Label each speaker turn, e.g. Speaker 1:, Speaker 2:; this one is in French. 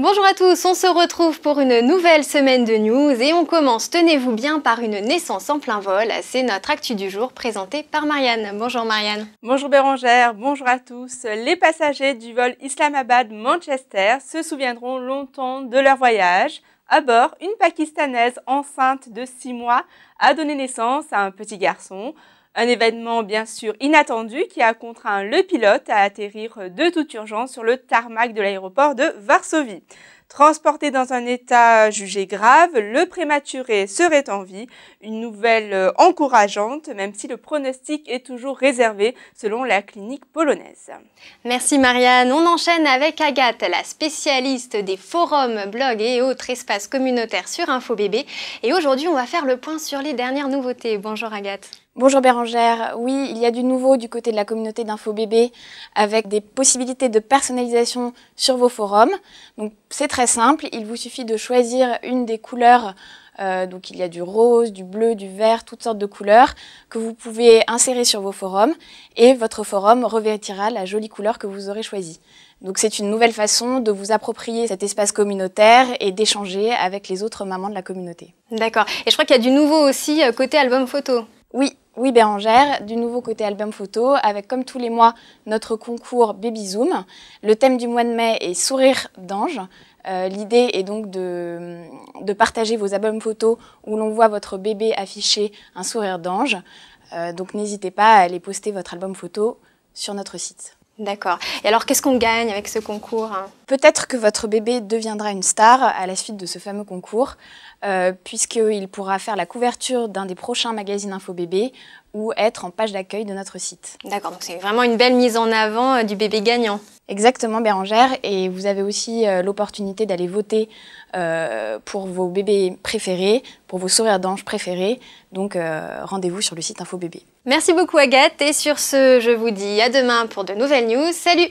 Speaker 1: Bonjour à tous, on se retrouve pour une nouvelle semaine de news et on commence, tenez-vous bien, par une naissance en plein vol. C'est notre actu du jour présenté par Marianne. Bonjour Marianne.
Speaker 2: Bonjour Bérangère, bonjour à tous. Les passagers du vol Islamabad-Manchester se souviendront longtemps de leur voyage. À bord, une Pakistanaise enceinte de 6 mois a donné naissance à un petit garçon. Un événement bien sûr inattendu qui a contraint le pilote à atterrir de toute urgence sur le tarmac de l'aéroport de Varsovie. Transporté dans un état jugé grave, le prématuré serait en vie, une nouvelle euh, encourageante, même si le pronostic est toujours réservé selon la clinique polonaise.
Speaker 1: Merci Marianne. On enchaîne avec Agathe, la spécialiste des forums, blogs et autres espaces communautaires sur InfoBébé. Et aujourd'hui, on va faire
Speaker 3: le point sur les dernières nouveautés. Bonjour Agathe. Bonjour Bérangère, oui, il y a du nouveau du côté de la communauté d'InfoBébé avec des possibilités de personnalisation sur vos forums. Donc c'est très simple, il vous suffit de choisir une des couleurs, euh, donc il y a du rose, du bleu, du vert, toutes sortes de couleurs que vous pouvez insérer sur vos forums et votre forum revêtira la jolie couleur que vous aurez choisie. Donc c'est une nouvelle façon de vous approprier cet espace communautaire et d'échanger avec les autres mamans de la communauté. D'accord, et je crois qu'il y a du nouveau aussi euh, côté album photo. Oui, oui, Bérangère, du nouveau côté album photo, avec comme tous les mois notre concours Baby Zoom. Le thème du mois de mai est Sourire d'ange. Euh, l'idée est donc de, partager vos albums photos où l'on voit votre bébé afficher un sourire d'ange. Euh, donc n'hésitez pas à aller poster votre album photo sur notre site. D'accord. Et alors, qu'est-ce qu'on gagne avec ce concours hein Peut-être que votre bébé deviendra une star à la suite de ce fameux concours, euh, puisqu'il pourra faire la couverture d'un des prochains magazines InfoBébé ou être en page d'accueil de notre site. D'accord, donc c'est vraiment une belle mise en avant euh, du bébé gagnant. Exactement, Bérangère. Et vous avez aussi euh, l'opportunité d'aller voter pour vos bébés préférés, pour vos sourires d'ange préférés. Donc, rendez-vous sur le site InfoBébé.
Speaker 1: Merci beaucoup Agathe et sur ce, je vous dis à demain pour de nouvelles news. Salut